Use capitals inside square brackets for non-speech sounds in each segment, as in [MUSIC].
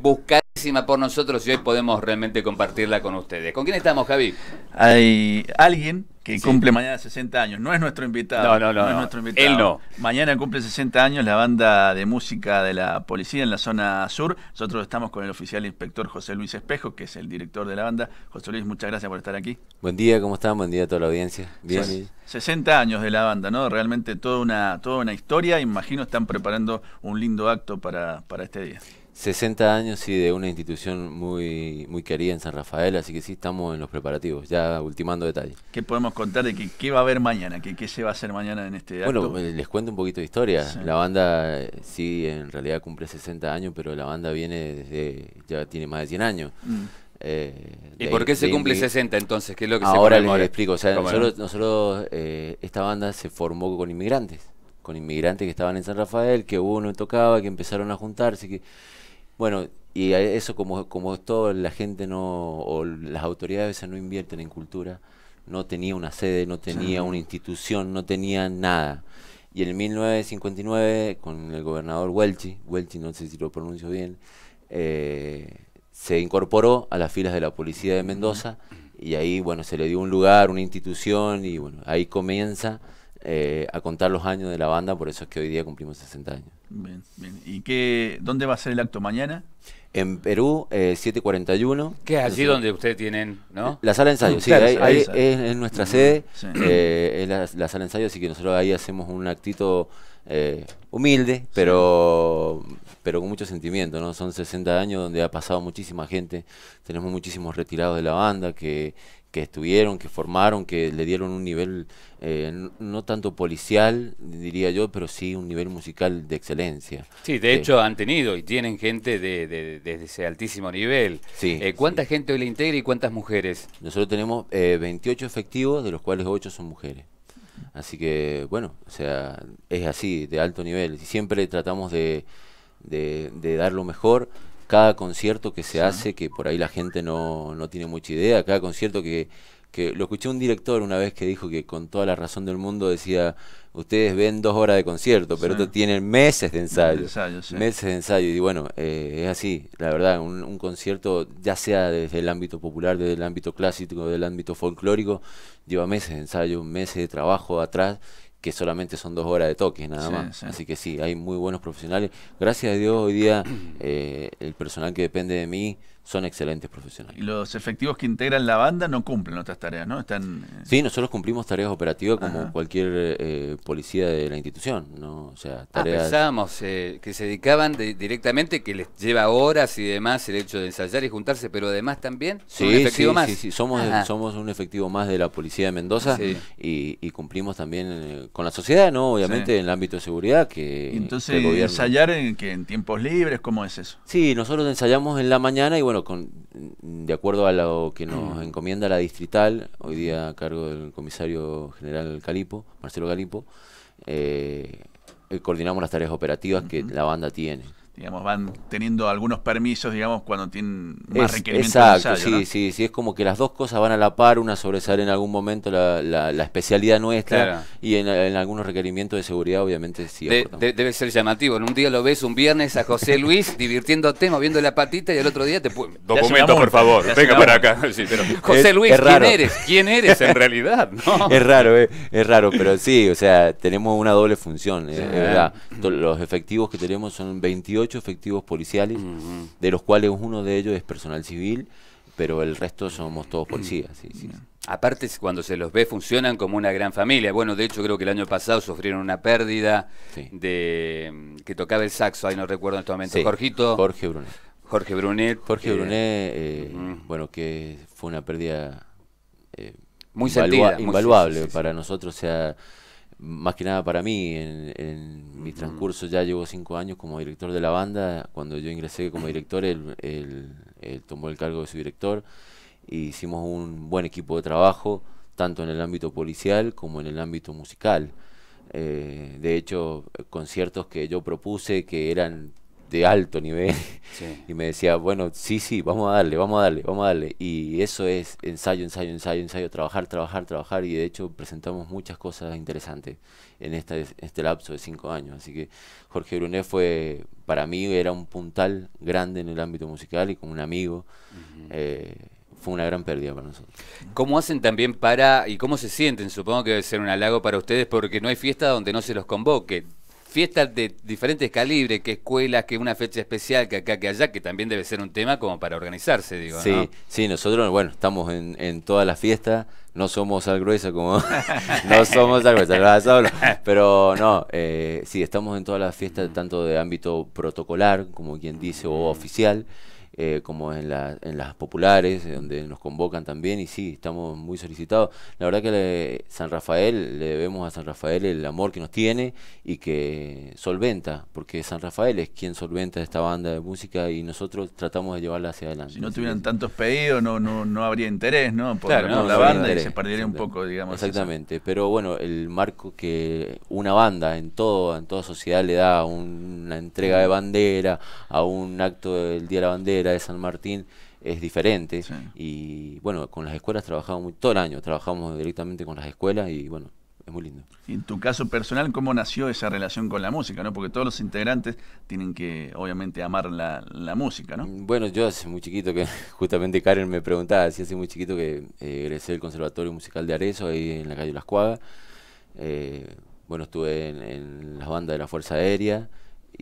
buscadísima por nosotros y hoy podemos realmente compartirla con ustedes. ¿Con quién estamos, Javi? Hay alguien que cumple mañana 60 años. No es nuestro invitado. No, no, no. es nuestro invitado. Él no. Mañana cumple 60 años la banda de música de la policía en la zona sur. Nosotros estamos con el oficial inspector José Luis Espejo, que es el director de la banda. José Luis, muchas gracias por estar aquí. Buen día, ¿cómo están? Buen día a toda la audiencia. Bien. 60 años de la banda, ¿no? Realmente toda una, toda una historia. Imagino están preparando un lindo acto para, para este día. 60 años y de una institución muy, muy querida en San Rafael, así que sí, estamos en los preparativos, ya ultimando detalles. ¿Qué podemos contar de que, qué va a haber mañana? ¿Qué, ¿Qué se va a hacer mañana en este acto? Bueno, eh, les cuento un poquito de historia. La banda, eh, sí, en realidad cumple 60 años, pero la banda viene desde, ya tiene más de 100 años. Mm. Eh, ¿Y por qué se cumple 60 entonces? ¿Qué es lo que se les explico. O sea, nosotros, nosotros esta banda se formó con inmigrantes, con inmigrantes que estaban en San Rafael, que uno tocaba, que empezaron a juntarse, que bueno, y eso como, como la gente no, o las autoridades a veces no invierten en cultura, no tenía una sede, no tenía una institución, no tenía nada. Y en 1959, con el gobernador Welchi, Welchi no sé si lo pronuncio bien, eh, se incorporó a las filas de la policía de Mendoza y ahí, bueno, se le dio un lugar, una institución y bueno, ahí comienza eh, a contar los años de la banda, por eso es que hoy día cumplimos 60 años. Bien, bien. ¿Y qué, dónde va a ser el acto mañana? En Perú, 741. Eh, que es allí donde ustedes tienen, ¿no? La sala de ensayo, mm, sí, ahí, es, nuestra sede, eh, es la, sala de ensayo, así que nosotros ahí hacemos un actito eh, humilde, pero, pero con mucho sentimiento, ¿no? Son 60 años donde ha pasado muchísima gente, tenemos muchísimos retirados de la banda que que estuvieron, que formaron, que le dieron un nivel eh, no tanto policial, diría yo, pero sí un nivel musical de excelencia. Sí, de eh, hecho han tenido y tienen gente de, ese altísimo nivel. Eh, ¿Cuánta gente hoy le integra y cuántas mujeres? Nosotros tenemos 28 efectivos, de los cuales 8 son mujeres. Así que, bueno, o sea, es así, de alto nivel. y Siempre tratamos de, de dar lo mejor cada concierto que se hace, que por ahí la gente no, no tiene mucha idea, cada concierto que, que lo escuché un director una vez que dijo que con toda la razón del mundo decía, ustedes ven dos horas de concierto, pero sí. tienen meses de ensayo. De Meses de ensayo. Y bueno, eh, es así, la verdad, un, un, concierto, ya sea desde el ámbito popular, desde el ámbito clásico, desde el ámbito folclórico, lleva meses de ensayo, meses de trabajo atrás que solamente son dos horas de toques nada más. Así que sí, hay muy buenos profesionales. Gracias a Dios hoy día [CLEARS THROAT] eh, el personal que depende de mí son excelentes profesionales. Y los efectivos que integran la banda no cumplen otras tareas, ¿no? Están eh, Sí, nosotros cumplimos tareas operativas como cualquier eh, policía de la institución, ¿no? O sea, ah, tareas... que se dedicaban directamente, que les lleva horas y demás el hecho de ensayar y juntarse, pero además también un más. Sí, somos, somos un efectivo más de la policía de Mendoza y, cumplimos también con la sociedad, ¿no? Obviamente en el ámbito de seguridad que... Entonces, ensayar en, que en tiempos libres, ¿cómo es eso? Sí, nosotros ensayamos en la mañana y bueno, con, de acuerdo a lo que nos mm. encomienda la distrital, hoy día a cargo del comisario general Calipo, Marcelo Calipo, eh, eh, coordinamos las tareas operativas que la banda tiene digamos, van teniendo algunos permisos, digamos, cuando tienen más requerimientos. Exacto, sí, sí, sí, es como que las dos cosas van a la par, una sobresale en algún momento la, la, especialidad nuestra y en, algunos requerimientos de seguridad, obviamente, sí. debe ser llamativo, en un día lo ves un viernes a José Luis [LAUGHS] divirtiéndote, moviendo la patita y el otro día te... Documento, por favor, venga para acá. [LAUGHS] José Luis, ¿quién eres? ¿Quién eres en [LAUGHS] realidad? No. Es raro, eh, es raro, pero sí, o sea, tenemos una doble función, eh, Los efectivos que tenemos son 28 efectivos policiales, de los cuales uno de ellos es personal civil, pero el resto somos todos policías. Aparte, cuando se los ve, funcionan como una gran familia. Bueno, de hecho, creo que el año pasado sufrieron una pérdida de que tocaba el saxo, ahí no recuerdo en este momento, Jorgito. Jorge Brunet. Jorge Brunet. Jorge eh, Brunet, eh, bueno, que fue una pérdida... Eh, muy sentida, invaluable para nosotros. O sea, más que nada para mí, en, mi transcurso ya llevo cinco años como director de la banda, cuando yo ingresé como director, él, tomó el cargo de su director e hicimos un buen equipo de trabajo, tanto en el ámbito policial como en el ámbito musical. Eh, de hecho, eh, conciertos que yo propuse que eran de alto nivel. [LAUGHS] Y me decía, bueno, sí, sí, vamos a darle, vamos a darle, vamos a darle. Y eso es ensayo, ensayo, ensayo, ensayo, trabajar, trabajar, trabajar. Y de hecho presentamos muchas cosas interesantes en este, este lapso de cinco años. Así que Jorge Brunet fue, para mí, era un puntal grande en el ámbito musical y como un amigo. Eh, fue una gran pérdida para nosotros. ¿Cómo hacen también para, y cómo se sienten? Supongo que debe ser un halago para ustedes porque no hay fiesta donde no se los convoque fiestas de diferentes calibres, que escuelas, que una fecha especial, que acá, que allá, que también debe ser un tema como para organizarse, digo. Sí, ¿no? sí, nosotros, bueno, estamos en, todas las fiestas, no somos al grueso como... [LAUGHS] [LAUGHS] no somos al grueso, pero no, eh, sí, estamos en todas las fiestas, tanto de ámbito protocolar, como quien dice, o mm. oficial. Eh, como en, en, las populares, donde nos convocan también, y sí, estamos muy solicitados. La verdad que San Rafael, le debemos a San Rafael el amor que nos tiene y que solventa, porque San Rafael es quien solventa esta banda de música y nosotros tratamos de llevarla hacia adelante. Si no tuvieran tantos pedidos, no, no, no habría interés, ¿no? Por, la banda y se perdería un poco, digamos. Exactamente, pero bueno, el marco que una banda en todo, en toda sociedad le da a una entrega de bandera, a un acto del Día de la Bandera, de San Martín es diferente. Y bueno, con las escuelas trabajamos todo el año, trabajamos directamente con las escuelas y bueno, es muy lindo. en tu caso personal, ¿cómo nació esa relación con la música? Porque todos los integrantes tienen que, obviamente, amar la, música, ¿no? Bueno, yo hace muy chiquito que, [LAUGHS] justamente Karen me preguntaba, si hace muy chiquito que eh, egresé el Conservatorio Musical de Arezzo, ahí en la calle Las Cuagas. Eh, bueno, estuve en, en las bandas de la Fuerza Aérea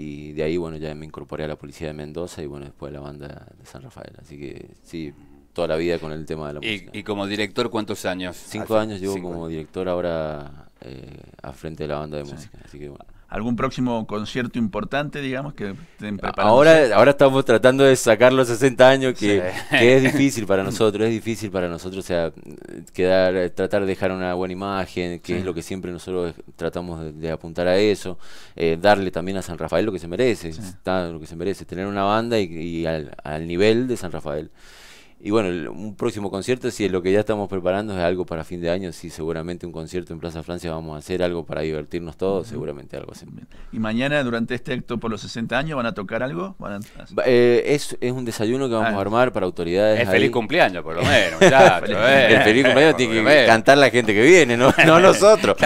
y de ahí bueno ya me incorporé a la policía de Mendoza y bueno después a la banda de San Rafael así que sí toda la vida con el tema de la música y como director cuántos años cinco años llevo como director ahora eh, a frente de la banda de música así que bueno algún próximo concierto importante, digamos, que Ahora, ahora estamos tratando de sacar los 60 años, que, es difícil para nosotros, es difícil para nosotros, o sea, quedar, eh, tratar de dejar una buena imagen, que es lo que siempre nosotros tratamos de, apuntar a eso, eh, darle también a San Rafael lo que se merece, lo que se merece, tener una banda y, al nivel de San Rafael. Y bueno, un próximo concierto, si es lo que ya estamos preparando es algo para fin de año, si seguramente un concierto en Plaza Francia vamos a hacer algo para divertirnos todos, seguramente algo así. ¿Y mañana durante este acto por los 60 años van a tocar algo? Eh, es, es, un desayuno que vamos ah. a armar para autoridades. Es feliz cumpleaños, por lo [LAUGHS] menos, eh. El feliz cumpleaños tiene que cantar la gente que viene, no, [LAUGHS] nosotros.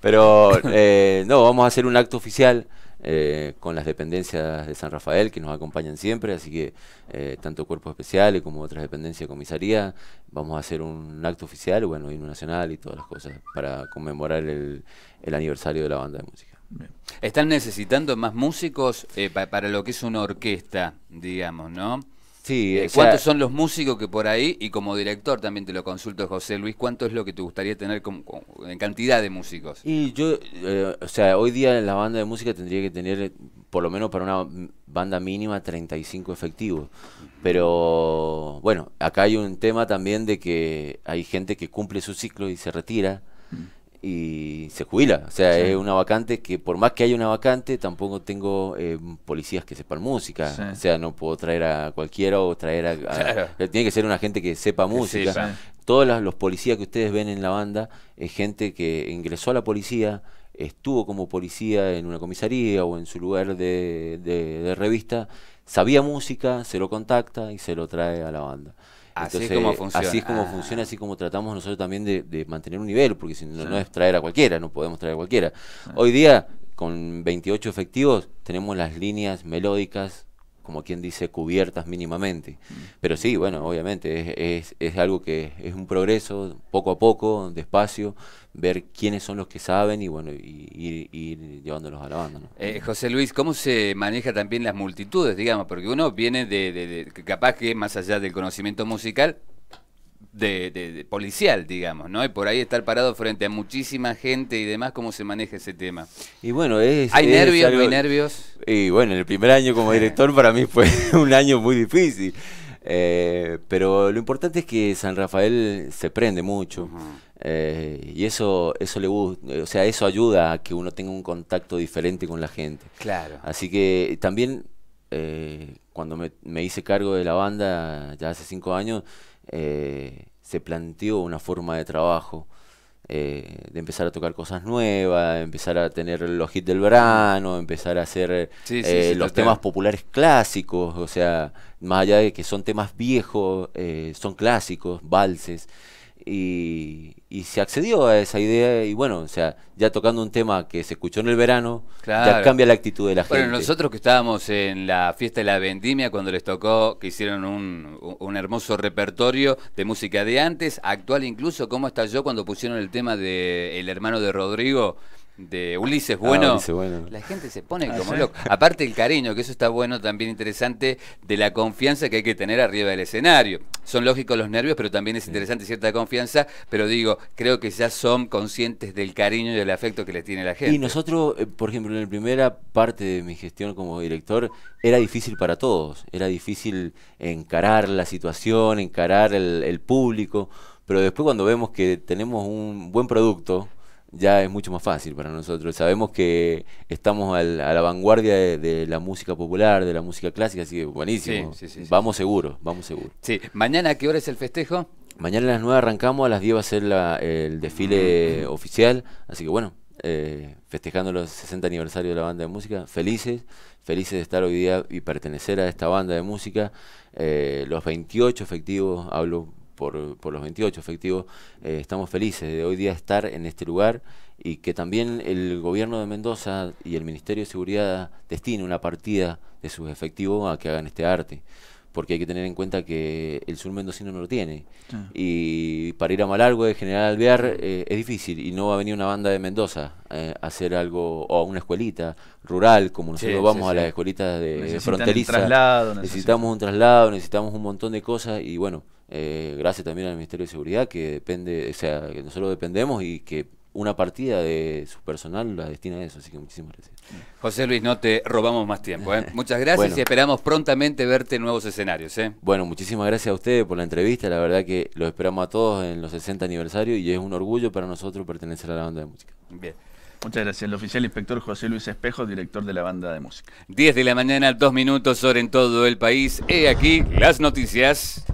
Pero eh, no, vamos a hacer un acto oficial. Eh, con las dependencias de San Rafael que nos acompañan siempre, así que eh, tanto cuerpos especiales como otras dependencias de comisaría, vamos a hacer un acto oficial, bueno, himno nacional y todas las cosas para conmemorar el, aniversario de la banda de música. Están necesitando más músicos eh, para lo que es una orquesta, digamos, ¿no? Sí, eh, ¿Cuántos son los músicos que por ahí, y como director también te lo consulto, José Luis, cuánto es lo que te gustaría tener en cantidad de músicos? Y yo, eh, o sea, hoy día en la banda de música tendría que tener, por lo menos para una banda mínima, 35 efectivos. Pero bueno, acá hay un tema también de que hay gente que cumple su ciclo y se retira y se jubila. O sea, es una vacante que por más que haya una vacante, tampoco tengo eh, policías que sepan música. O sea, no puedo traer a cualquiera o traer a... tiene que ser una gente que sepa música. Todos los, policías que ustedes ven en la banda es gente que ingresó a la policía, estuvo como policía en una comisaría o en su lugar de, de, de revista, sabía música, se lo contacta y se lo trae a la banda. Así es como funciona. Así es como ah. funciona, así como tratamos nosotros también de, mantener un nivel, porque si no, no, es traer a cualquiera, no podemos traer a cualquiera. Hoy día, con 28 efectivos, tenemos las líneas melódicas como quien dice, cubiertas mínimamente. Pero sí, bueno, obviamente es, es, algo que es un progreso poco a poco, despacio, ver quiénes son los que saben y bueno, ir, llevándolos a la banda. Eh, José Luis, ¿cómo se maneja también las multitudes, digamos? Porque uno viene de, de, capaz que más allá del conocimiento musical, de, policial, digamos, ¿no? Y por ahí estar parado frente a muchísima gente y demás, ¿cómo se maneja ese tema? Y bueno, es... ¿Hay nervios? hay nervios? Y bueno, el primer año como [LAUGHS] director para mí fue [LAUGHS] un año muy difícil. Eh, pero lo importante es que San Rafael se prende mucho. Eh, y eso, eso le gusta, o sea, eso ayuda a que uno tenga un contacto diferente con la gente. Claro. Así que también eh, cuando me, hice cargo de la banda ya hace cinco años, eh, se planteó una forma de trabajo, eh, de empezar a tocar cosas nuevas, empezar a tener los hits del verano, empezar a hacer los temas populares clásicos, o sea, más allá de que son temas viejos, son clásicos, valses. Y, se accedió a esa idea y bueno, o sea, ya tocando un tema que se escuchó en el verano, ya cambia la actitud de la gente. Bueno, nosotros que estábamos en la fiesta de la vendimia cuando les tocó que hicieron un, un hermoso repertorio de música de antes, actual incluso, cómo estalló cuando pusieron el tema de El hermano de Rodrigo de ah, Ulises bueno, la gente se pone ah, como loco. Aparte el cariño, que eso está bueno, también interesante, de la confianza que hay que tener arriba del escenario. Son lógicos los nervios, pero también es interesante cierta confianza, pero digo, creo que ya son conscientes del cariño y del afecto que les tiene la gente. Y nosotros, eh, por ejemplo, en la primera parte de mi gestión como director, era difícil para todos, era difícil encarar la situación, encarar el público, pero después cuando vemos que tenemos un buen producto, ya es mucho más fácil para nosotros. Sabemos que estamos a la vanguardia de, la música popular, de la música clásica, así que buenísimo. vamos seguro vamos seguro Sí, mañana a qué hora es el festejo? Mañana a las 9 arrancamos, a las 10 va a ser el desfile mm. oficial, así que bueno, eh, festejando los 60 aniversario de la banda de música, felices, felices de estar hoy día y pertenecer a esta banda de música, eh, los 28 efectivos, hablo por, los 28 efectivos, eh, estamos felices de hoy día estar en este lugar y que también el gobierno de Mendoza y el Ministerio de Seguridad destinen una partida de sus efectivos a que hagan este arte porque hay que tener en cuenta que el sur mendocino no lo tiene. Ah. Y para ir a Malargo de General Alvear eh, es difícil y no va a venir una banda de Mendoza eh, a hacer algo, o a una escuelita rural, como nosotros vamos a las escuelitas de fronteriza. necesitamos un traslado, necesitamos un montón de cosas y bueno, eh, gracias también al Ministerio de Seguridad que depende, o sea, que nosotros dependemos y que una partida de su personal la destina a eso, así que muchísimas gracias. José Luis, no te robamos más tiempo. ¿eh? Muchas gracias [LAUGHS] y esperamos prontamente verte en nuevos escenarios. ¿eh? Bueno, muchísimas gracias a ustedes por la entrevista, la verdad que los esperamos a todos en los 60 aniversarios y es un orgullo para nosotros pertenecer a la banda de música. Bien. Muchas gracias. El oficial inspector José Luis Espejo, director de la banda de música. 10 de la mañana, 2 minutos, sobre en todo el país. He aquí las noticias.